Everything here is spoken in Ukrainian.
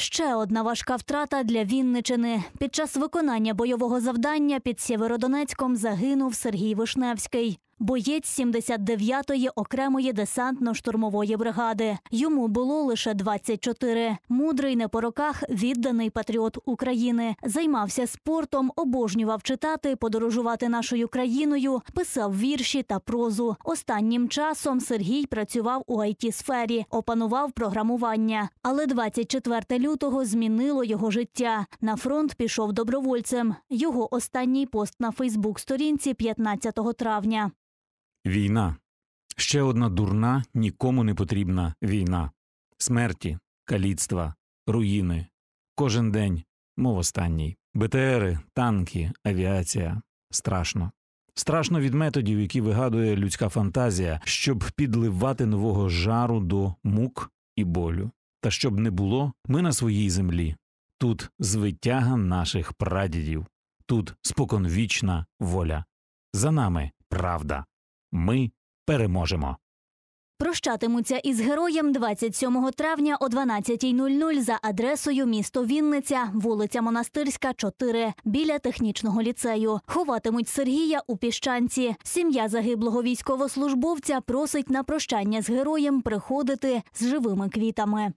Ще одна важка втрата для Вінничини. Під час виконання бойового завдання під Сєвєродонецьком загинув Сергій Вишневський боєць 79-ї окремої десантно-штурмової бригади. Йому було лише 24. Мудрий не по роках відданий патріот України. Займався спортом, обожнював читати, подорожувати нашою країною, писав вірші та прозу. Останнім часом Сергій працював у it сфері опанував програмування. Але 24 лютого змінило його життя. На фронт пішов добровольцем. Його останній пост на Фейсбук сторінці 15 травня. Війна ще одна дурна, нікому не потрібна війна, смерті, каліцтва, руїни. Кожен день, мов останній. БТРи, танки, авіація. Страшно. Страшно від методів, які вигадує людська фантазія, щоб підливати нового жару до мук і болю. Та щоб не було, ми на своїй землі. Тут звитяга наших прадідів, тут споконвічна воля. За нами правда. Ми переможемо. Прощатимуться із героєм 27 травня о 12.00 за адресою місто Вінниця, вулиця Монастирська, 4, біля технічного ліцею. Ховатимуть Сергія у піщанці. Сім'я загиблого військовослужбовця просить на прощання з героєм приходити з живими квітами.